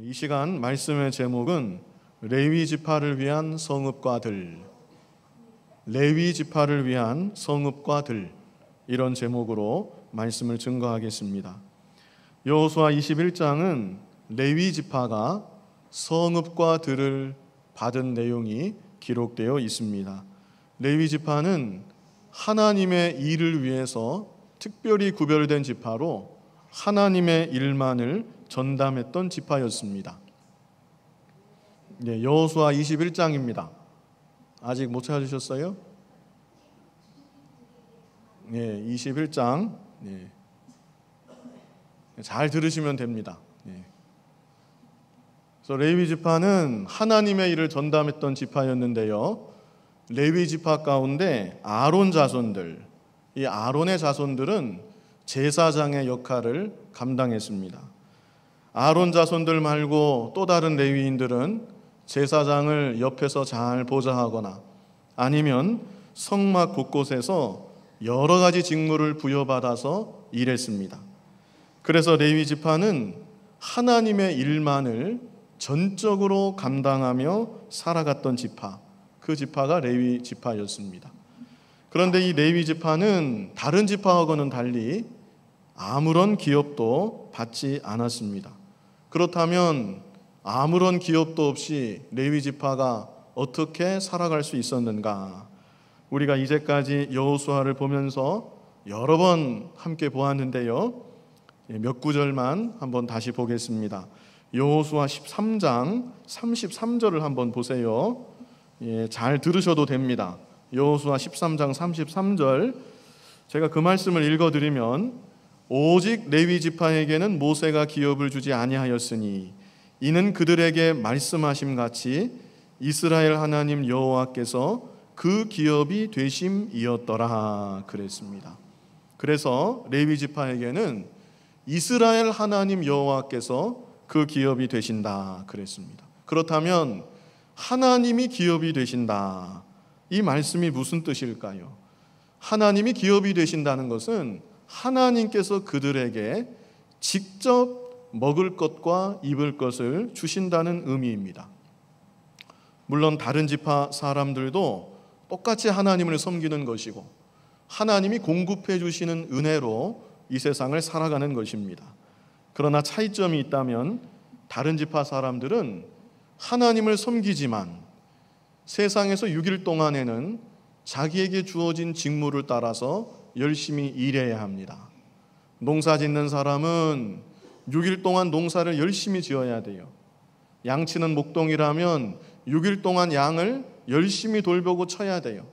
이 시간 말씀의 제목은 레위 지파를 위한 성읍과들 레위 지파를 위한 성읍과들 이런 제목으로 말씀을 증거하겠습니다. 여호수아 21장은 레위 지파가 성읍과들을 받은 내용이 기록되어 있습니다. 레위 지파는 하나님의 일을 위해서 특별히 구별된 지파로 하나님의 일만을 전담했던 지파였습니다. 네, 여호수아 21장입니다. 아직 못 찾으셨어요? 네, 21장. 네. 잘 들으시면 됩니다. 네. 그래서 레위 지파는 하나님의 일을 전담했던 지파였는데요. 레위 지파 가운데 아론 자손들, 이 아론의 자손들은 제사장의 역할을 감당했습니다. 아론 자손들 말고 또 다른 레위인들은 제사장을 옆에서 잘 보좌하거나 아니면 성막 곳곳에서 여러 가지 직무를 부여받아서 일했습니다. 그래서 레위 지파는 하나님의 일만을 전적으로 감당하며 살아갔던 지파, 그 지파가 레위 지파였습니다. 그런데 이 레위 지파는 다른 지파하고는 달리 아무런 기업도 받지 않았습니다. 그렇다면 아무런 기업도 없이 레위 지파가 어떻게 살아갈 수 있었는가? 우리가 이제까지 여호수아를 보면서 여러 번 함께 보았는데요. 예, 몇 구절만 한번 다시 보겠습니다. 여호수아 13장 33절을 한번 보세요. 예, 잘 들으셔도 됩니다. 여호수아 13장 33절 제가 그 말씀을 읽어 드리면 오직 레위 지파에게는 모세가 기업을 주지 아니하였으니 이는 그들에게 말씀하심 같이 이스라엘 하나님 여호와께서 그 기업이 되심이었더라 그랬습니다. 그래서 레위 지파에게는 이스라엘 하나님 여호와께서 그 기업이 되신다 그랬습니다. 그렇다면 하나님이 기업이 되신다. 이 말씀이 무슨 뜻일까요? 하나님이 기업이 되신다는 것은 하나님께서 그들에게 직접 먹을 것과 입을 것을 주신다는 의미입니다. 물론 다른 지파 사람들도 똑같이 하나님을 섬기는 것이고 하나님이 공급해 주시는 은혜로 이 세상을 살아가는 것입니다. 그러나 차이점이 있다면 다른 지파 사람들은 하나님을 섬기지만 세상에서 6일 동안에는 자기에게 주어진 직무를 따라서 열심히 일해야 합니다. 농사 짓는 사람은 6일 동안 농사를 열심히 지어야 돼요. 양치는 목동이라면 6일 동안 양을 열심히 돌보고 쳐야 돼요.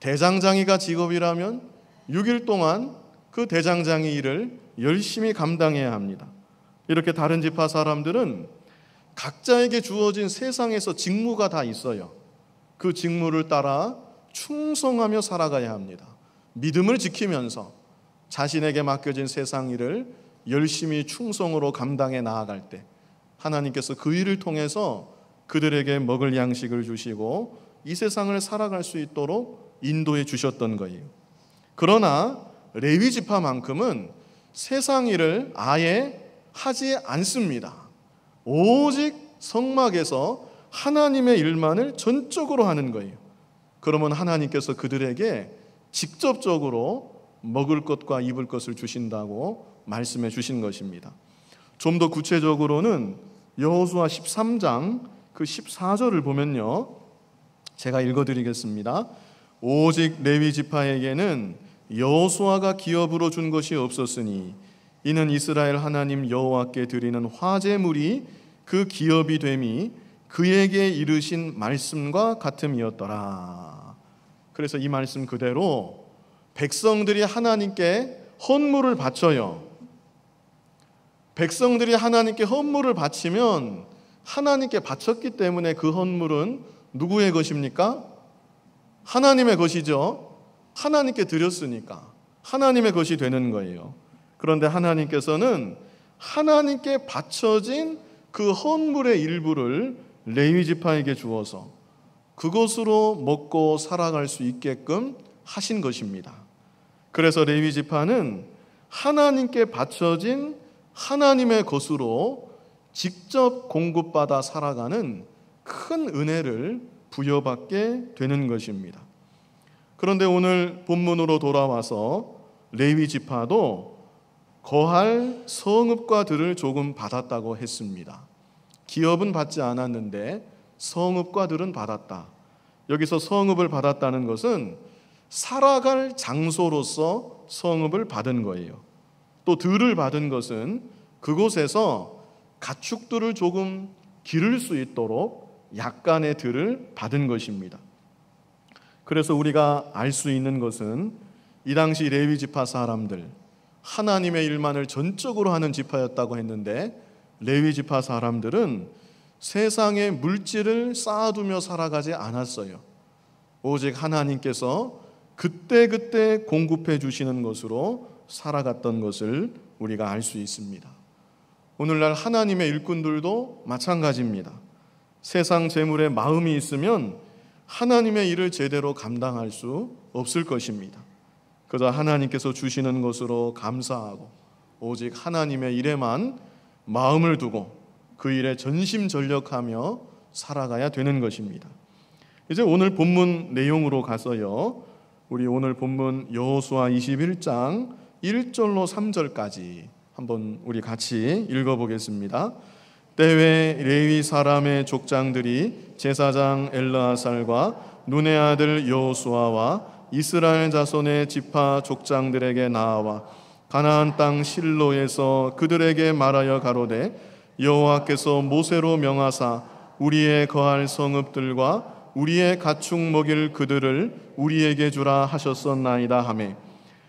대장장이가 직업이라면 6일 동안 그 대장장이 일을 열심히 감당해야 합니다. 이렇게 다른 지파 사람들은 각자에게 주어진 세상에서 직무가 다 있어요. 그 직무를 따라 충성하며 살아가야 합니다. 믿음을 지키면서 자신에게 맡겨진 세상 일을 열심히 충성으로 감당해 나아갈 때 하나님께서 그 일을 통해서 그들에게 먹을 양식을 주시고 이 세상을 살아갈 수 있도록 인도해 주셨던 거예요. 그러나 레위 지파만큼은 세상 일을 아예 하지 않습니다. 오직 성막에서 하나님의 일만을 전적으로 하는 거예요. 그러면 하나님께서 그들에게 직접적으로 먹을 것과 입을 것을 주신다고 말씀해 주신 것입니다. 좀 더 구체적으로는 여호수아 13장 그 14절을 보면요. 제가 읽어 드리겠습니다. 오직 레위 지파에게는 여호수아가 기업으로 준 것이 없었으니 이는 이스라엘 하나님 여호와께 드리는 화제물이 그 기업이 됨이 그에게 이르신 말씀과 같음이었더라. 그래서 이 말씀 그대로 백성들이 하나님께 헌물을 바쳐요. 백성들이 하나님께 헌물을 바치면 하나님께 바쳤기 때문에 그 헌물은 누구의 것입니까? 하나님의 것이죠. 하나님께 드렸으니까 하나님의 것이 되는 거예요. 그런데 하나님께서는 하나님께 바쳐진 그 헌물의 일부를 레위 지파에게 주어서 그것으로 먹고 살아갈 수 있게끔 하신 것입니다. 그래서 레위 지파는 하나님께 바쳐진 하나님의 것으로 직접 공급받아 살아가는 큰 은혜를 부여받게 되는 것입니다. 그런데 오늘 본문으로 돌아와서 레위 지파도 거할 성읍과들을 조금 받았다고 했습니다. 기업은 받지 않았는데 성읍과들은 받았다. 여기서 성읍을 받았다는 것은 살아갈 장소로서 성읍을 받은 거예요. 또 들을 받은 것은 그곳에서 가축들을 조금 기를 수 있도록 약간의 들을 받은 것입니다. 그래서 우리가 알 수 있는 것은 이 당시 레위 지파 사람들 하나님의 일만을 전적으로 하는 지파였다고 했는데 레위 지파 사람들은 세상의 물질을 쌓아두며 살아가지 않았어요. 오직 하나님께서 그때그때 공급해 주시는 것으로 살아갔던 것을 우리가 알 수 있습니다. 오늘날 하나님의 일꾼들도 마찬가지입니다. 세상 재물에 마음이 있으면 하나님의 일을 제대로 감당할 수 없을 것입니다. 그저 하나님께서 주시는 것으로 감사하고 오직 하나님의 일에만 마음을 두고 그 일에 전심전력하며 살아가야 되는 것입니다. 이제 오늘 본문 내용으로 가서요. 우리 오늘 본문 여호수아 21장 1절로 3절까지 한번 우리 같이 읽어 보겠습니다. 때외 레위 사람의 족장들이 제사장 엘르아살과 눈의 아들 여호수아와 이스라엘 자손의 지파 족장들에게 나와 가나안 땅 실로에서 그들에게 말하여 가로되 여호와께서 모세로 명하사 우리의 거할 성읍들과 우리의 가축 먹일 그들을 우리에게 주라 하셨었나이다 하매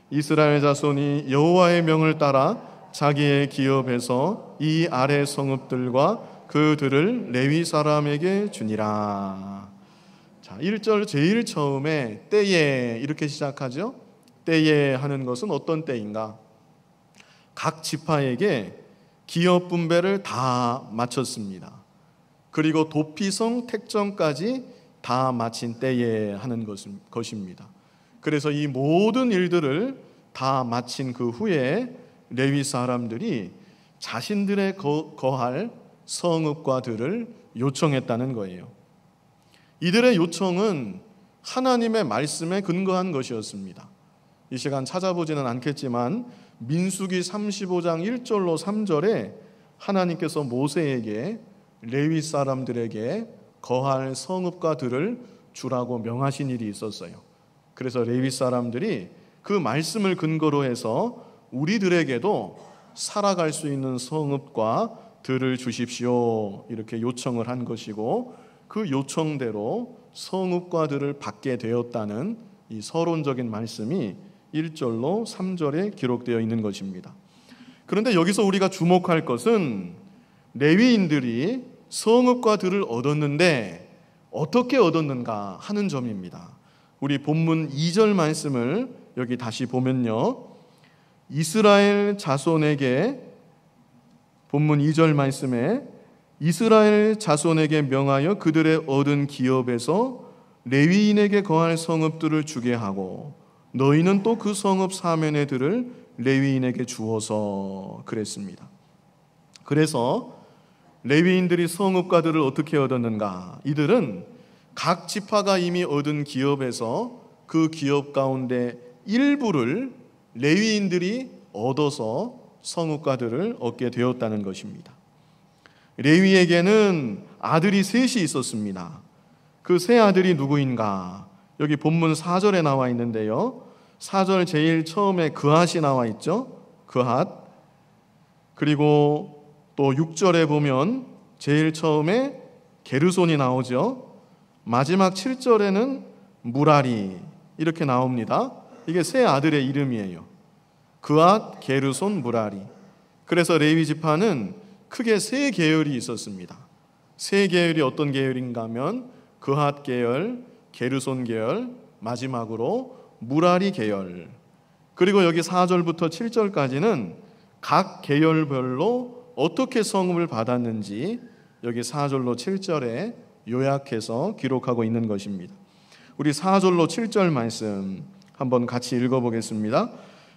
이스라엘 자손이 여호와의 명을 따라 자기의 기업에서 이 아래 성읍들과 그들을 레위 사람에게 주니라. 자, 1절 제일 처음에 때에 이렇게 시작하죠. 때에 하는 것은 어떤 때인가? 각 지파에게 기업 분배를 다 마쳤습니다. 그리고 도피성 택정까지 다 마친 때에 하는 것입니다. 그래서 이 모든 일들을 다 마친 그 후에 레위 사람들이 자신들의 거, 거할 성읍과 들을 요청했다는 거예요. 이들의 요청은 하나님의 말씀에 근거한 것이었습니다. 이 시간 찾아보지는 않겠지만 민수기 35장 1절로 3절에 하나님께서 모세에게 레위 사람들에게 거할 성읍과 들을 주라고 명하신 일이 있었어요. 그래서 레위 사람들이 그 말씀을 근거로 해서 우리들에게도 살아갈 수 있는 성읍과 들을 주십시오. 이렇게 요청을 한 것이고 그 요청대로 성읍과 들을 받게 되었다는 이 서론적인 말씀이 1절로 3절에 기록되어 있는 것입니다. 그런데 여기서 우리가 주목할 것은 레위인들이 성읍과 들을 얻었는데 어떻게 얻었는가 하는 점입니다. 우리 본문 2절 말씀을 여기 다시 보면요. 이스라엘 자손에게 본문 2절 말씀에 이스라엘 자손에게 명하여 그들의 얻은 기업에서 레위인에게 거할 성읍들을 주게 하고 너희는 또 그 성읍 사면에 들을 레위인에게 주어서 그랬습니다. 그래서 레위인들이 성읍가들을 어떻게 얻었는가? 이들은 각 지파가 이미 얻은 기업에서 그 기업 가운데 일부를 레위인들이 얻어서 성읍가들을 얻게 되었다는 것입니다. 레위에게는 아들이 셋이 있었습니다. 그 세 아들이 누구인가? 여기 본문 4절에 나와 있는데요. 4절 제일 처음에 그핫이 나와 있죠. 그핫. 그리고 또 6절에 보면 제일 처음에 게르손이 나오죠. 마지막 7절에는 무라리 이렇게 나옵니다. 이게 세 아들의 이름이에요. 그앗, 게르손, 무라리. 그래서 레위 지파는 크게 세 계열이 있었습니다. 세 계열이 어떤 계열인가 하면 그핫 계열, 게르손 계열, 마지막으로 무라리 계열. 그리고 여기 4절부터 7절까지는 각 계열별로 어떻게 성읍을 받았는지 여기 4절로 7절에 요약해서 기록하고 있는 것입니다. 우리 4절로 7절 말씀 한번 같이 읽어보겠습니다.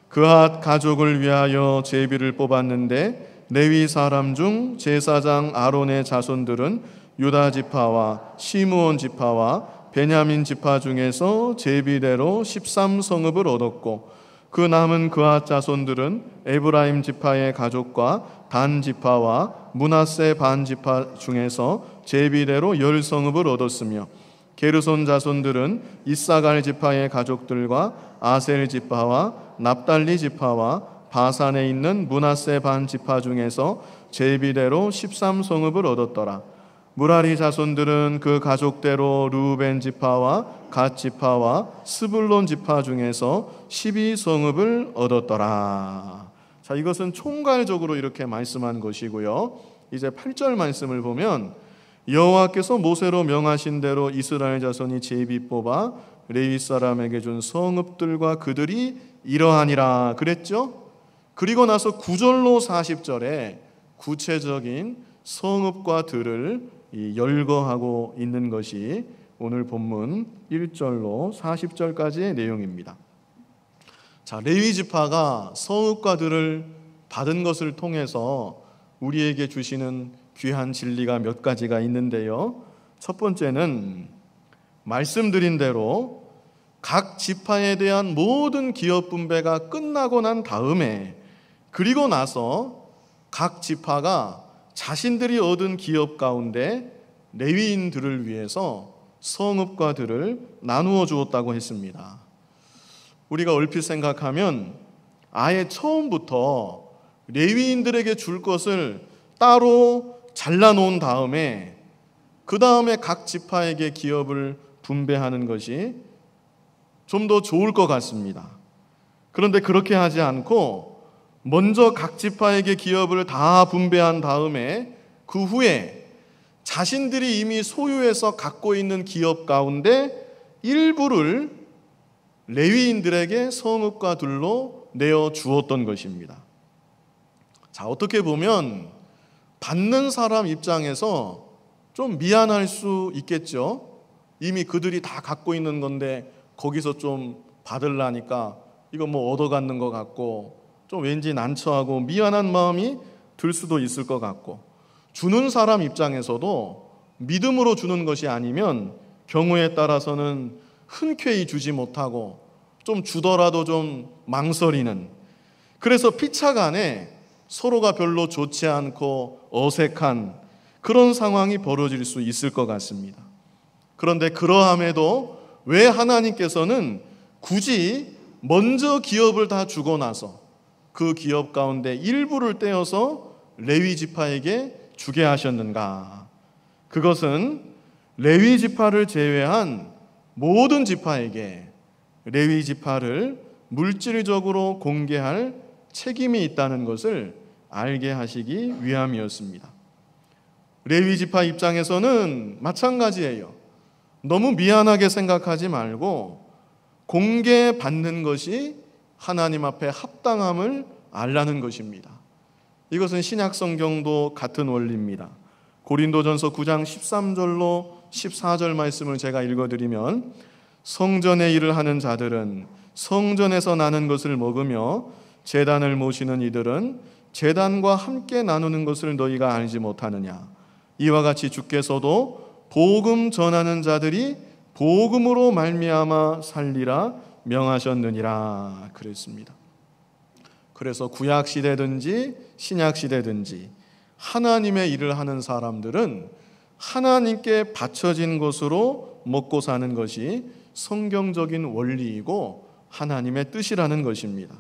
그앗 가족을 위하여 제비를 뽑았는데 레위 사람 중 제사장 아론의 자손들은 유다 지파와 시므온 지파와 베냐민 지파 중에서 제비대로 13성읍을 얻었고 그 남은 그아 자손들은 에브라임 지파의 가족과 단 지파와 문하세 반 지파 중에서 제비대로 1 0 성읍을 얻었으며 게르손 자손들은 이사갈 지파의 가족들과 아셀 지파와 납달리 지파와 바산에 있는 문하세 반 지파 중에서 제비대로 13성읍을 얻었더라. 무라리 자손들은 그 가족대로 루벤 지파와 갓 지파와 스불론 지파 중에서 12 성읍을 얻었더라. 자, 이것은 총괄적으로 이렇게 말씀한 것이고요. 이제 8절 말씀을 보면 여호와께서 모세로 명하신 대로 이스라엘 자손이 제비 뽑아 레위 사람에게 준 성읍들과 그들이 이러하니라 그랬죠? 그리고 나서 9절로 40절에 구체적인 성읍과 들을 열거하고 있는 것이 오늘 본문 1절로 40절까지의 내용입니다. 자, 레위 지파가 서업과들을 받은 것을 통해서 우리에게 주시는 귀한 진리가 몇 가지가 있는데요. 첫 번째는 말씀드린 대로 각 지파에 대한 모든 기업 분배가 끝나고 난 다음에 그리고 나서 각 지파가 자신들이 얻은 기업 가운데 레위인들을 위해서 성읍과들을 나누어 주었다고 했습니다. 우리가 얼핏 생각하면 아예 처음부터 레위인들에게 줄 것을 따로 잘라놓은 다음에 그 다음에 각 지파에게 기업을 분배하는 것이 좀 더 좋을 것 같습니다. 그런데 그렇게 하지 않고 먼저 각 지파에게 기업을 다 분배한 다음에 그 후에 자신들이 이미 소유해서 갖고 있는 기업 가운데 일부를 레위인들에게 성읍과 둘로 내어 주었던 것입니다. 자, 어떻게 보면 받는 사람 입장에서 좀 미안할 수 있겠죠. 이미 그들이 다 갖고 있는 건데 거기서 좀 받으려니까 이거 뭐 얻어갖는 것 같고 좀 왠지 난처하고 미안한 마음이 들 수도 있을 것 같고 주는 사람 입장에서도 믿음으로 주는 것이 아니면 경우에 따라서는 흔쾌히 주지 못하고 좀 주더라도 좀 망설이는 그래서 피차 간에 서로가 별로 좋지 않고 어색한 그런 상황이 벌어질 수 있을 것 같습니다. 그런데 그러함에도 왜 하나님께서는 굳이 먼저 기업을 다 주고 나서 그 기업 가운데 일부를 떼어서 레위 지파에게 주게 하셨는가? 그것은 레위 지파를 제외한 모든 지파에게 레위 지파를 물질적으로 공개할 책임이 있다는 것을 알게 하시기 위함이었습니다. 레위 지파 입장에서는 마찬가지예요. 너무 미안하게 생각하지 말고 공개받는 것이 하나님 앞에 합당함을 알라는 것입니다. 이것은 신약 성경도 같은 원리입니다. 고린도전서 9장 13절로 14절 말씀을 제가 읽어드리면 성전의 일을 하는 자들은 성전에서 나는 것을 먹으며 재단을 모시는 이들은 재단과 함께 나누는 것을 너희가 알지 못하느냐 이와 같이 주께서도 복음 전하는 자들이 복음으로 말미암아 살리라 명하셨느니라 그랬습니다. 그래서 구약 시대든지 신약 시대든지 하나님의 일을 하는 사람들은 하나님께 바쳐진 것으로 먹고 사는 것이 성경적인 원리이고 하나님의 뜻이라는 것입니다.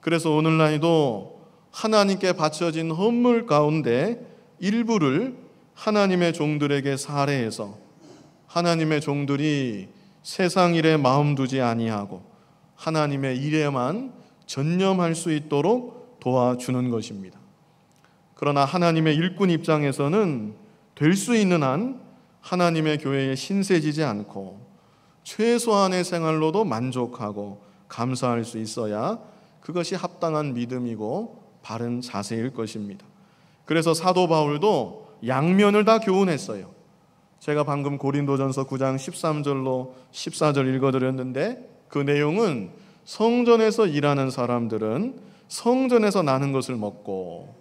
그래서 오늘날도 하나님께 바쳐진 헌물 가운데 일부를 하나님의 종들에게 사례해서 하나님의 종들이 세상 일에 마음 두지 아니하고 하나님의 일에만 전념할 수 있도록 도와주는 것입니다. 그러나 하나님의 일꾼 입장에서는 될 수 있는 한 하나님의 교회에 신세지지 않고 최소한의 생활로도 만족하고 감사할 수 있어야 그것이 합당한 믿음이고 바른 자세일 것입니다. 그래서 사도 바울도 양면을 다 교훈했어요. 제가 방금 고린도전서 9장 13절로 14절 읽어드렸는데 그 내용은 성전에서 일하는 사람들은 성전에서 나는 것을 먹고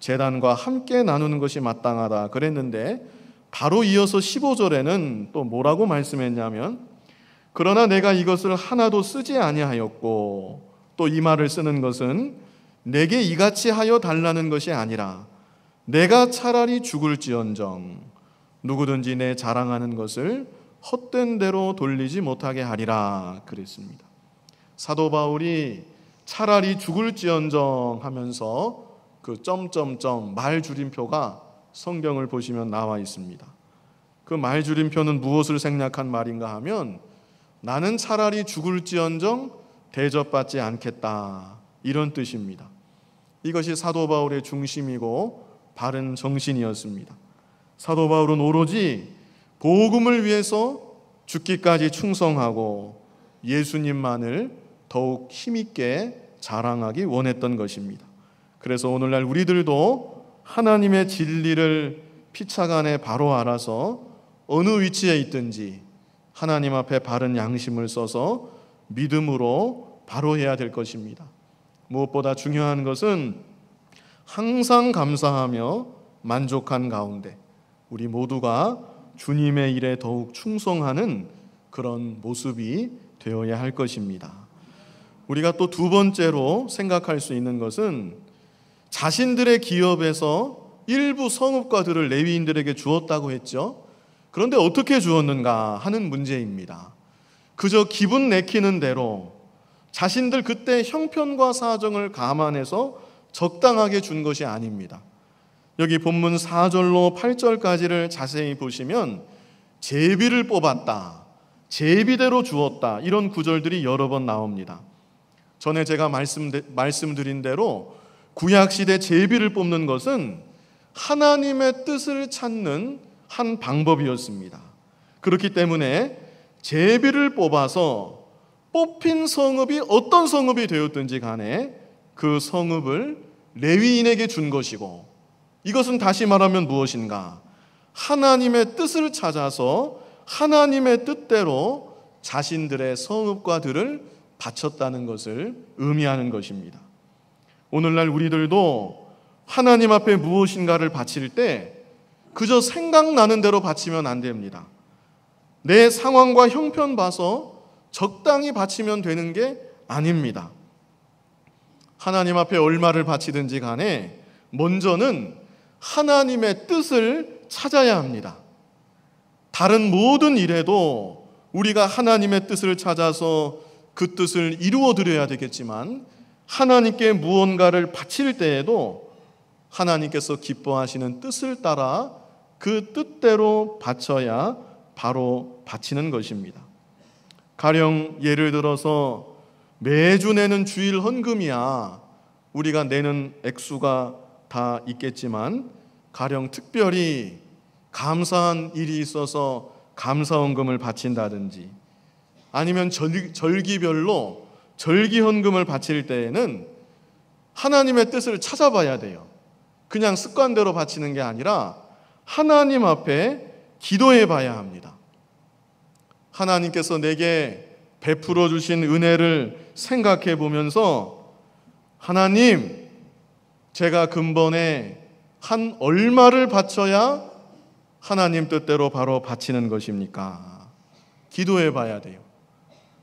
재단과 함께 나누는 것이 마땅하다 그랬는데 바로 이어서 15절에는 또 뭐라고 말씀했냐면 그러나 내가 이것을 하나도 쓰지 아니하였고 또 이 말을 쓰는 것은 내게 이같이 하여 달라는 것이 아니라 내가 차라리 죽을지언정 누구든지 내 자랑하는 것을 헛된 대로 돌리지 못하게 하리라 그랬습니다. 사도 바울이 차라리 죽을지언정 하면서 그 점점점 말 줄임표가 성경을 보시면 나와 있습니다. 그 말 줄임표는 무엇을 생략한 말인가 하면 나는 차라리 죽을지언정 대접받지 않겠다. 이런 뜻입니다. 이것이 사도 바울의 중심이고 바른 정신이었습니다. 사도 바울은 오로지 복음을 위해서 죽기까지 충성하고 예수님만을 더욱 힘있게 자랑하기 원했던 것입니다. 그래서 오늘날 우리들도 하나님의 진리를 피차간에 바로 알아서 어느 위치에 있든지 하나님 앞에 바른 양심을 써서 믿음으로 바로 해야 될 것입니다. 무엇보다 중요한 것은 항상 감사하며 만족한 가운데 우리 모두가 주님의 일에 더욱 충성하는 그런 모습이 되어야 할 것입니다. 우리가 또 두 번째로 생각할 수 있는 것은 자신들의 기업에서 일부 성읍과들을 레위인들에게 주었다고 했죠. 그런데 어떻게 주었는가 하는 문제입니다. 그저 기분 내키는 대로 자신들 그때 형편과 사정을 감안해서 적당하게 준 것이 아닙니다. 여기 본문 4절로 8절까지를 자세히 보시면 제비를 뽑았다. 제비대로 주었다. 이런 구절들이 여러 번 나옵니다. 전에 제가 말씀, 드린 대로 구약시대 제비를 뽑는 것은 하나님의 뜻을 찾는 한 방법이었습니다. 그렇기 때문에 제비를 뽑아서 뽑힌 성읍이 어떤 성읍이 되었든지 간에 그 성읍을 레위인에게 준 것이고 이것은 다시 말하면 무엇인가? 하나님의 뜻을 찾아서 하나님의 뜻대로 자신들의 성읍과 들을 바쳤다는 것을 의미하는 것입니다. 오늘날 우리들도 하나님 앞에 무엇인가를 바칠 때 그저 생각나는 대로 바치면 안 됩니다. 내 상황과 형편 봐서 적당히 바치면 되는 게 아닙니다. 하나님 앞에 얼마를 바치든지 간에 먼저는 하나님의 뜻을 찾아야 합니다. 다른 모든 일에도 우리가 하나님의 뜻을 찾아서 그 뜻을 이루어 드려야 되겠지만 하나님께 무언가를 바칠 때에도 하나님께서 기뻐하시는 뜻을 따라 그 뜻대로 바쳐야 바로 바치는 것입니다. 가령 예를 들어서 매주 내는 주일 헌금이야 우리가 내는 액수가 다 있겠지만 가령 특별히 감사한 일이 있어서 감사원금을 바친다든지 아니면 절, 기별로 절기헌금을 바칠 때에는 하나님의 뜻을 찾아봐야 돼요. 그냥 습관대로 바치는 게 아니라 하나님 앞에 기도해 봐야 합니다. 하나님께서 내게 베풀어 주신 은혜를 생각해 보면서 하나님, 제가 근본에 한 얼마를 바쳐야 하나님 뜻대로 바로 바치는 것입니까? 기도해 봐야 돼요.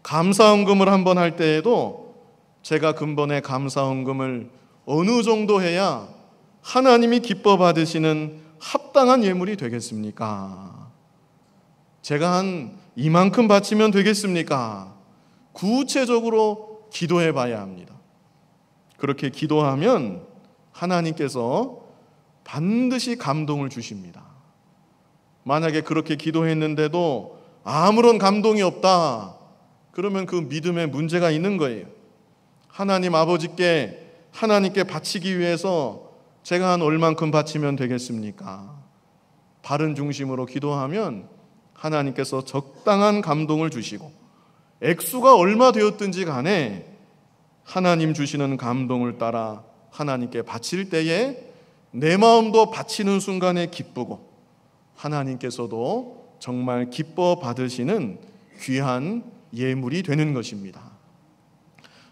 감사헌금을 한번 할 때에도 제가 근본에 감사헌금을 어느 정도 해야 하나님이 기뻐 받으시는 합당한 예물이 되겠습니까? 제가 한 이만큼 바치면 되겠습니까? 구체적으로 기도해 봐야 합니다. 그렇게 기도하면 하나님께서 반드시 감동을 주십니다. 만약에 그렇게 기도했는데도 아무런 감동이 없다. 그러면 그 믿음에 문제가 있는 거예요. 하나님 아버지께 하나님께 바치기 위해서 제가 한 얼만큼 바치면 되겠습니까? 바른 중심으로 기도하면 하나님께서 적당한 감동을 주시고 액수가 얼마 되었든지 간에 하나님 주시는 감동을 따라 하나님께 바칠 때에 내 마음도 바치는 순간에 기쁘고 하나님께서도 정말 기뻐 받으시는 귀한 예물이 되는 것입니다.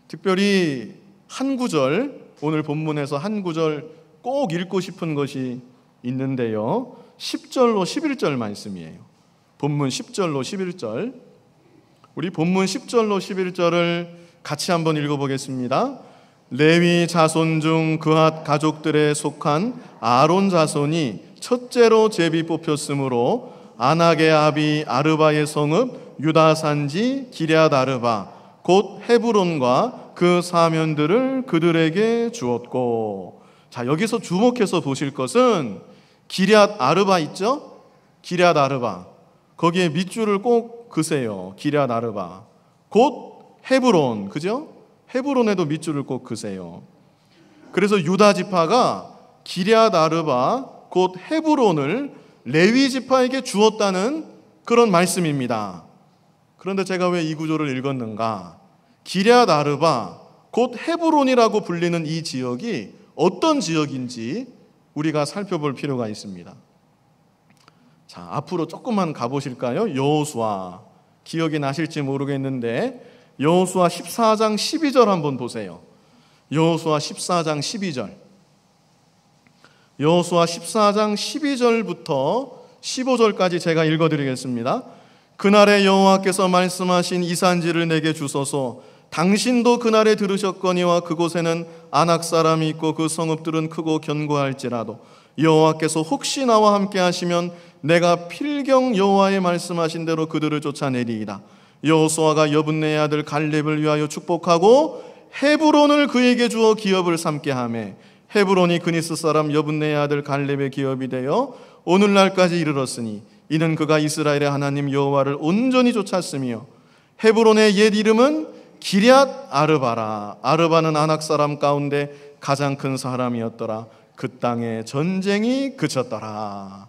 특별히 한 구절 오늘 본문에서 한 구절 꼭 읽고 싶은 것이 있는데요. 10절로 11절 말씀이에요. 본문 10절로 11절. 우리 본문 10절로 11절을 같이 한번 읽어 보겠습니다. 레위 자손 중 그 핫 가족들에 속한 아론 자손이 첫째로 제비 뽑혔으므로 아나게 아비 아르바의 성읍 유다산지 기랴다르바 곧 헤브론과 그 사면들을 그들에게 주었고 자 여기서 주목해서 보실 것은 기랴 다르바 있죠? 기랴 다르바 거기에 밑줄을 꼭 그세요 기랴 다르바 곧 헤브론 그죠? 헤브론에도 밑줄을 꼭 그세요. 그래서 유다 지파가 기랴 아르바 곧 헤브론을 레위 지파에게 주었다는 그런 말씀입니다. 그런데 제가 왜 이 구조를 읽었는가? 기랴 아르바 곧 헤브론이라고 불리는 이 지역이 어떤 지역인지 우리가 살펴볼 필요가 있습니다. 자, 앞으로 조금만 가보실까요? 여호수아 기억이 나실지 모르겠는데 여호수아 14장 12절 한번 보세요. 여호수아 14장 12절. 여호수아 14장 12절부터 15절까지 제가 읽어 드리겠습니다. 그날에 여호와께서 말씀하신 이산지를 내게 주소서 당신도 그날에 들으셨거니와 그곳에는 안악 사람이 있고 그 성읍들은 크고 견고할지라도 여호와께서 혹시 나와 함께 하시면 내가 필경 여호와의 말씀하신 대로 그들을 쫓아내리이다. 여호수아가 여분네 아들 갈렙을 위하여 축복하고 헤브론을 그에게 주어 기업을 삼게 하매 헤브론이 그니스 사람 여분네 아들 갈렙의 기업이 되어 오늘날까지 이르렀으니 이는 그가 이스라엘의 하나님 여호와를 온전히 쫓았으며 헤브론의 옛 이름은 기럇 아르바라 아르바는 아낙 사람 가운데 가장 큰 사람이었더라 그 땅에 전쟁이 그쳤더라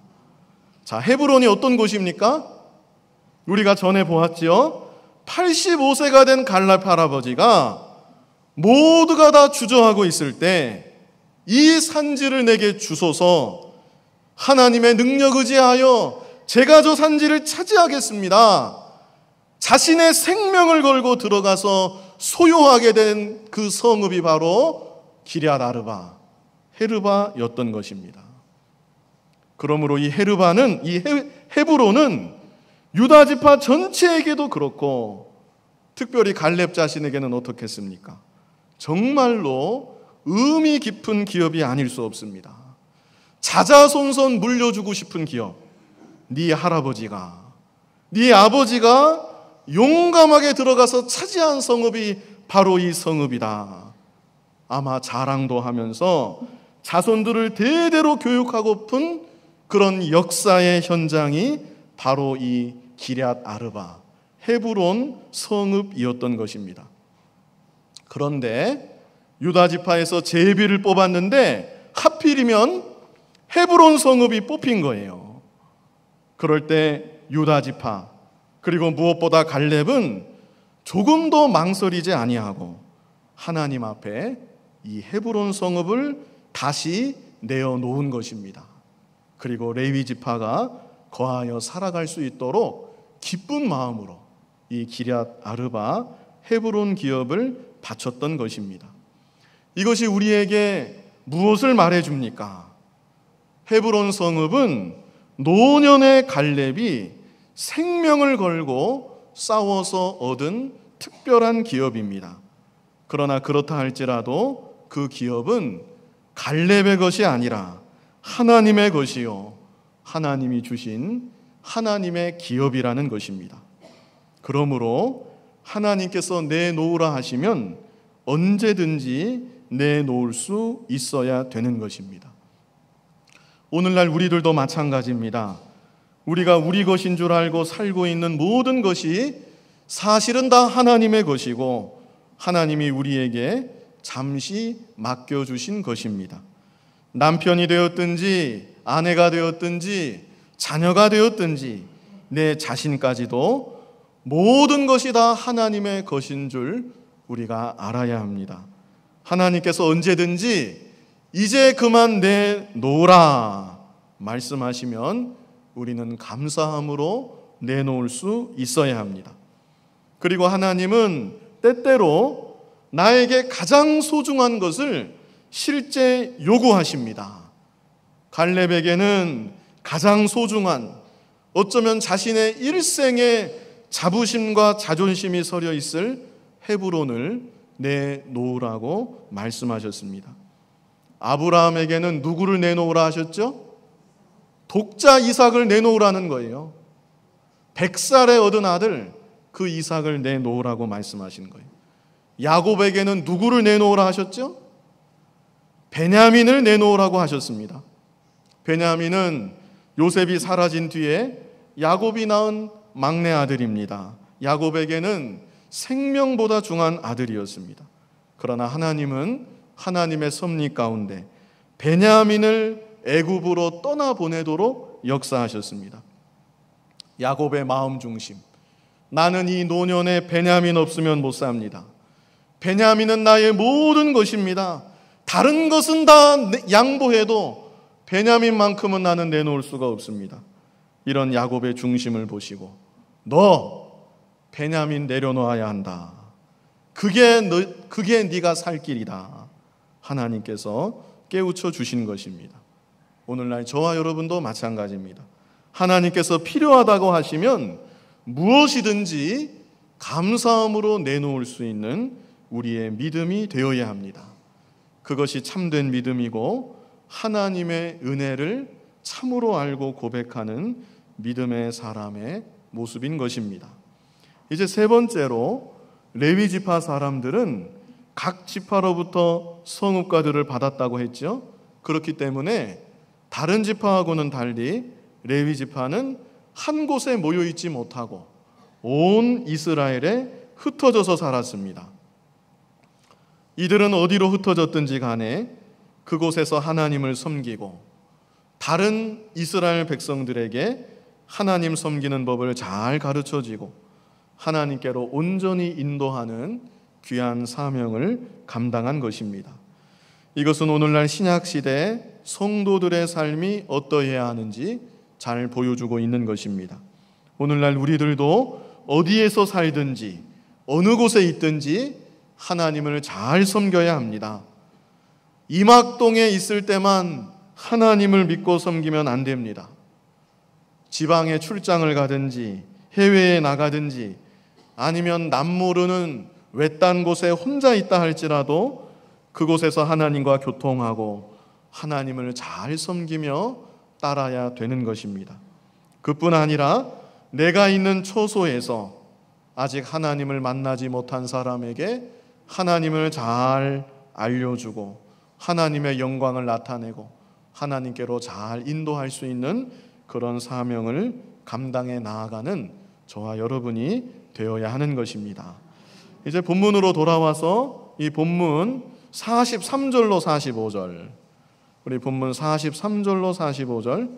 자 헤브론이 어떤 곳입니까? 우리가 전에 보았지요 85세가 된 갈랍 할아버지가 모두가 다 주저하고 있을 때 이 산지를 내게 주소서 하나님의 능력 의지하여 제가 저 산지를 차지하겠습니다. 자신의 생명을 걸고 들어가서 소유하게 된 그 성읍이 바로 기랴라르바, 헤르바였던 것입니다. 그러므로 이 헤르바는 이 헤, 헤브로는 유다 지파 전체에게도 그렇고 특별히 갈렙 자신에게는 어떻겠습니까? 정말로 의미 깊은 기업이 아닐 수 없습니다. 자자손손 물려주고 싶은 기업. 네 할아버지가 네 아버지가 용감하게 들어가서 차지한 성읍이 바로 이 성읍이다. 아마 자랑도 하면서 자손들을 대대로 교육하고픈 그런 역사의 현장이 바로 이 기럇 아르바 헤브론 성읍이었던 것입니다. 그런데 유다 지파에서 제비를 뽑았는데 하필이면 헤브론 성읍이 뽑힌 거예요. 그럴 때 유다 지파 그리고 무엇보다 갈렙은 조금 더 망설이지 아니하고 하나님 앞에 이 헤브론 성읍을 다시 내어 놓은 것입니다. 그리고 레위 지파가 거하여 살아갈 수 있도록 기쁜 마음으로 이 기럇 아르바 헤브론 기업을 바쳤던 것입니다. 이것이 우리에게 무엇을 말해 줍니까? 헤브론 성읍은 노년의 갈렙이 생명을 걸고 싸워서 얻은 특별한 기업입니다. 그러나 그렇다 할지라도 그 기업은 갈렙의 것이 아니라 하나님의 것이요 하나님이 주신 하나님의 기업이라는 것입니다. 그러므로 하나님께서 내놓으라 하시면 언제든지 내놓을 수 있어야 되는 것입니다. 오늘날 우리들도 마찬가지입니다. 우리가 우리 것인 줄 알고 살고 있는 모든 것이 사실은 다 하나님의 것이고 하나님이 우리에게 잠시 맡겨주신 것입니다. 남편이 되었든지 아내가 되었든지 자녀가 되었든지 내 자신까지도 모든 것이 다 하나님의 것인 줄 우리가 알아야 합니다. 하나님께서 언제든지 이제 그만 내놓으라 말씀하시면 우리는 감사함으로 내놓을 수 있어야 합니다. 그리고 하나님은 때때로 나에게 가장 소중한 것을 실제 요구하십니다. 갈렙에게는 가장 소중한 어쩌면 자신의 일생의 자부심과 자존심이 서려 있을 헤브론을 내놓으라고 말씀하셨습니다. 아브라함에게는 누구를 내놓으라 하셨죠? 독자 이삭을 내놓으라는 거예요. 1살에 얻은 아들 그 이삭을 내놓으라고 말씀하신 거예요. 야곱에게는 누구를 내놓으라 하셨죠? 베냐민을 내놓으라고 하셨습니다. 베냐민은 요셉이 사라진 뒤에 야곱이 낳은 막내 아들입니다. 야곱에게는 생명보다 중한 아들이었습니다. 그러나 하나님은 하나님의 섭리 가운데 베냐민을 애굽으로 떠나 보내도록 역사하셨습니다. 야곱의 마음 중심. 나는 이 노년에 베냐민 없으면 못 삽니다. 베냐민은 나의 모든 것입니다. 다른 것은 다 양보해도 베냐민만큼은 나는 내놓을 수가 없습니다. 이런 야곱의 중심을 보시고 너 베냐민 내려놓아야 한다. 그게 너, 그게 네가 살 길이다. 하나님께서 깨우쳐 주신 것입니다. 오늘날 저와 여러분도 마찬가지입니다. 하나님께서 필요하다고 하시면 무엇이든지 감사함으로 내놓을 수 있는 우리의 믿음이 되어야 합니다. 그것이 참된 믿음이고 하나님의 은혜를 참으로 알고 고백하는 믿음의 사람의 모습인 것입니다. 이제 세 번째로 레위 지파 사람들은 각 지파로부터 성읍가들을 받았다고 했죠. 그렇기 때문에 다른 지파하고는 달리 레위 지파는 한 곳에 모여 있지 못하고 온 이스라엘에 흩어져서 살았습니다. 이들은 어디로 흩어졌든지 간에 그곳에서 하나님을 섬기고 다른 이스라엘 백성들에게 하나님 섬기는 법을 잘 가르쳐 주고 하나님께로 온전히 인도하는 귀한 사명을 감당한 것입니다. 이것은 오늘날 신약 시대의 성도들의 삶이 어떠해야 하는지 잘 보여주고 있는 것입니다. 오늘날 우리들도 어디에서 살든지 어느 곳에 있든지 하나님을 잘 섬겨야 합니다. 이막동에 있을 때만 하나님을 믿고 섬기면 안 됩니다. 지방에 출장을 가든지 해외에 나가든지 아니면 남모르는 외딴 곳에 혼자 있다 할지라도 그곳에서 하나님과 교통하고 하나님을 잘 섬기며 따라야 되는 것입니다. 그뿐 아니라 내가 있는 초소에서 아직 하나님을 만나지 못한 사람에게 하나님을 잘 알려주고 하나님의 영광을 나타내고 하나님께로 잘 인도할 수 있는 그런 사명을 감당해 나아가는 저와 여러분이 되어야 하는 것입니다. 이제 본문으로 돌아와서 이 본문 43절로 45절 우리 본문 43절로 45절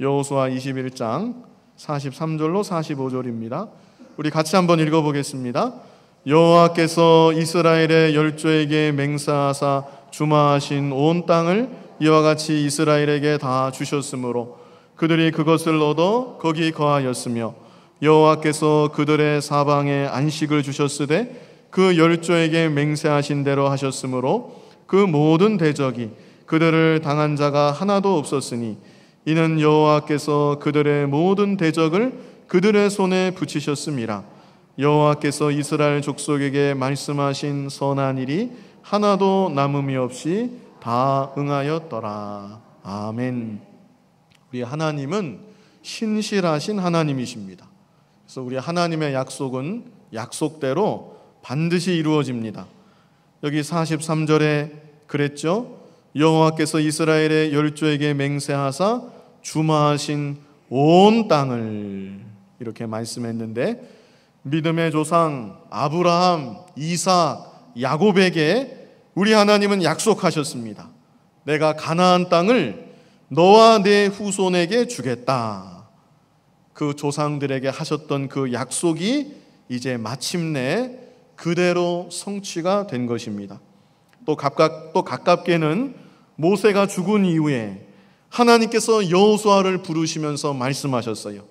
여호수아 21장 43절로 45절입니다. 우리 같이 한번 읽어 보겠습니다. 여호와께서 이스라엘의 열조에게 맹세하사 주마하신 온 땅을 이와 같이 이스라엘에게 다 주셨으므로 그들이 그것을 얻어 거기 거하였으며 여호와께서 그들의 사방에 안식을 주셨으되 그 열조에게 맹세하신 대로 하셨으므로 그 모든 대적이 그들을 당한 자가 하나도 없었으니 이는 여호와께서 그들의 모든 대적을 그들의 손에 붙이셨습니다. 여호와께서 이스라엘 족속에게 말씀하신 선한 일이 하나도 남음이 없이 다 응하였더라. 아멘. 우리 하나님은 신실하신 하나님이십니다. 그래서 우리 하나님의 약속은 약속대로 반드시 이루어집니다. 여기 43절에 그랬죠. 여호와께서 이스라엘의 열조에게 맹세하사 주마하신 온 땅을 이렇게 말씀했는데 믿음의 조상 아브라함, 이삭, 야곱에게 우리 하나님은 약속하셨습니다. 내가 가나안 땅을 너와 내 후손에게 주겠다. 그 조상들에게 하셨던 그 약속이 이제 마침내 그대로 성취가 된 것입니다. 또 각각 또 가깝게는 모세가 죽은 이후에 하나님께서 여호수아를 부르시면서 말씀하셨어요.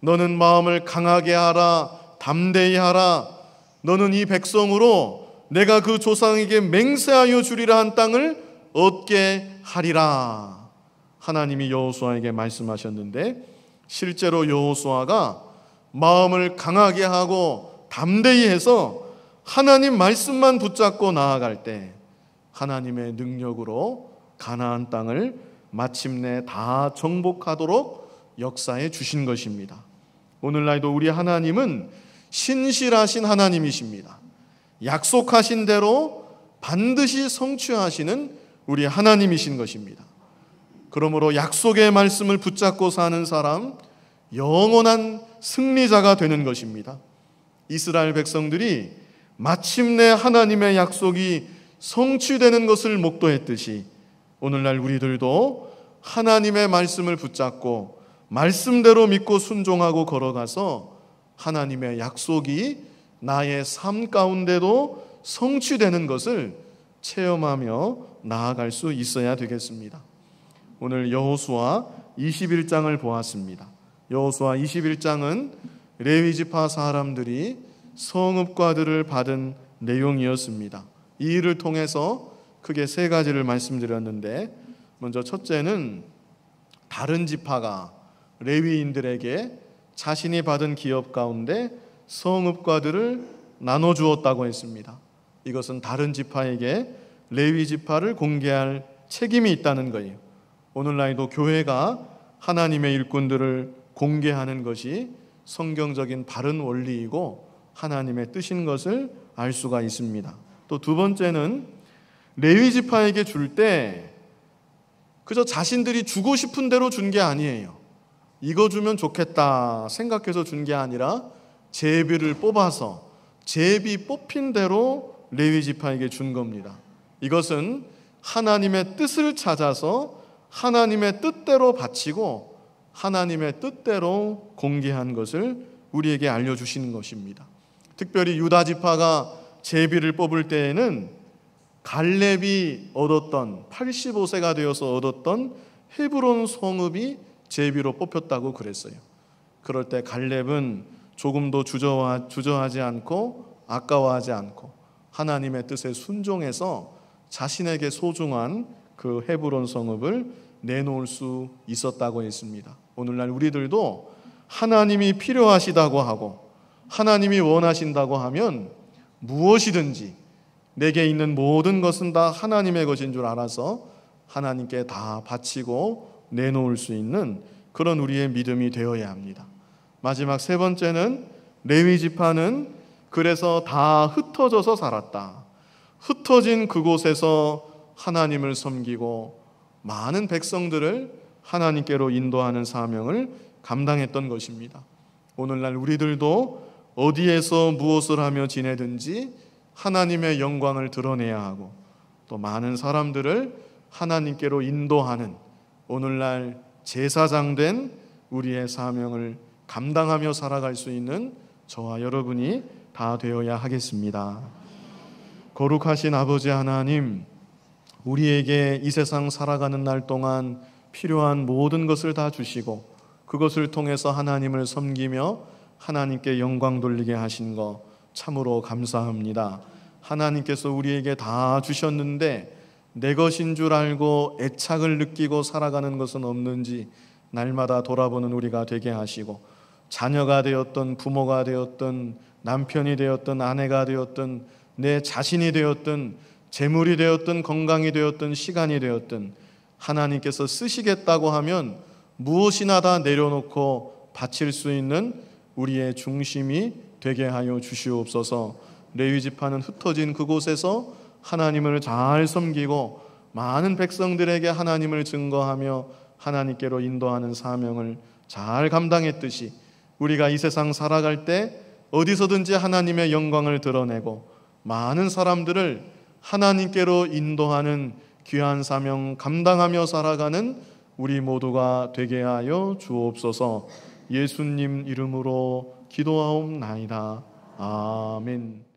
너는 마음을 강하게 하라, 담대히 하라. 너는 이 백성으로 내가 그 조상에게 맹세하여 주리라 한 땅을 얻게 하리라. 하나님이 여호수아에게 말씀하셨는데 실제로 여호수아가 마음을 강하게 하고 담대히 해서 하나님 말씀만 붙잡고 나아갈 때 하나님의 능력으로 가나안 땅을 마침내 다 정복하도록 역사해 주신 것입니다. 오늘날도 우리 하나님은 신실하신 하나님이십니다. 약속하신 대로 반드시 성취하시는 우리 하나님이신 것입니다. 그러므로 약속의 말씀을 붙잡고 사는 사람, 영원한 승리자가 되는 것입니다. 이스라엘 백성들이 마침내 하나님의 약속이 성취되는 것을 목도했듯이 오늘날 우리들도 하나님의 말씀을 붙잡고 말씀대로 믿고 순종하고 걸어가서 하나님의 약속이 나의 삶 가운데도 성취되는 것을 체험하며 나아갈 수 있어야 되겠습니다. 오늘 여호수아 21장을 보았습니다. 여호수아 21장은 레위 지파 사람들이 성읍과들을 받은 내용이었습니다. 이 일을 통해서 크게 세 가지를 말씀드렸는데 먼저 첫째는 다른 지파가 레위인들에게 자신이 받은 기업 가운데 성읍과들을 나눠 주었다고 했습니다. 이것은 다른 지파에게 레위 지파를 공개할 책임이 있다는 거예요. 오늘날도 교회가 하나님의 일꾼들을 공개하는 것이 성경적인 바른 원리이고 하나님의 뜻인 것을 알 수가 있습니다. 또 두 번째는 레위 지파에게 줄 때 그저 자신들이 주고 싶은 대로 준 게 아니에요. 이거 주면 좋겠다 생각해서 준 게 아니라 제비를 뽑아서 제비 뽑힌 대로 레위 지파에게 준 겁니다. 이것은 하나님의 뜻을 찾아서 하나님의 뜻대로 바치고 하나님의 뜻대로 공개한 것을 우리에게 알려 주시는 것입니다. 특별히 유다 지파가 제비를 뽑을 때에는 갈렙이 얻었던 85세가 되어서 얻었던 헤브론 성읍이 제비로 뽑혔다고 그랬어요. 그럴 때 갈렙은 조금도 주저와, 주저하지 않고 아까워하지 않고 하나님의 뜻에 순종해서 자신에게 소중한 그 헤브론 성읍을 내놓을 수 있었다고 했습니다. 오늘날 우리들도 하나님이 필요하시다고 하고 하나님이 원하신다고 하면 무엇이든지 내게 있는 모든 것은 다 하나님의 것인 줄 알아서 하나님께 다 바치고 내놓을 수 있는 그런 우리의 믿음이 되어야 합니다. 마지막 세 번째는 레위 지파는 그래서 다 흩어져서 살았다. 흩어진 그곳에서 하나님을 섬기고 많은 백성들을 하나님께로 인도하는 사명을 감당했던 것입니다. 오늘날 우리들도 어디에서 무엇을 하며 지내든지 하나님의 영광을 드러내야 하고 또 많은 사람들을 하나님께로 인도하는 오늘날 제사장 된 우리의 사명을 감당하며 살아갈 수 있는 저와 여러분이 다 되어야 하겠습니다. 거룩하신 아버지 하나님, 우리에게 이 세상 살아가는 날 동안 필요한 모든 것을 다 주시고 그것을 통해서 하나님을 섬기며 하나님께 영광 돌리게 하신 것 참으로 감사합니다. 하나님께서 우리에게 다 주셨는데 내 것인 줄 알고 애착을 느끼고 살아가는 것은 없는지 날마다 돌아보는 우리가 되게 하시고 자녀가 되었던 부모가 되었던 남편이 되었던 아내가 되었던 내 자신이 되었던 재물이 되었던 건강이 되었던 시간이 되었던 하나님께서 쓰시겠다고 하면 무엇이나 다 내려놓고 바칠 수 있는 우리의 중심이 되게 하여 주시옵소서. 레위 지파는 흩어진 그곳에서 하나님을 잘 섬기고 많은 백성들에게 하나님을 증거하며 하나님께로 인도하는 사명을 잘 감당했듯이 우리가 이 세상 살아갈 때 어디서든지 하나님의 영광을 드러내고 많은 사람들을 하나님께로 인도하는 귀한 사명 감당하며 살아가는 우리 모두가 되게 하여 주옵소서 예수님 이름으로 기도하옵나이다. 아멘.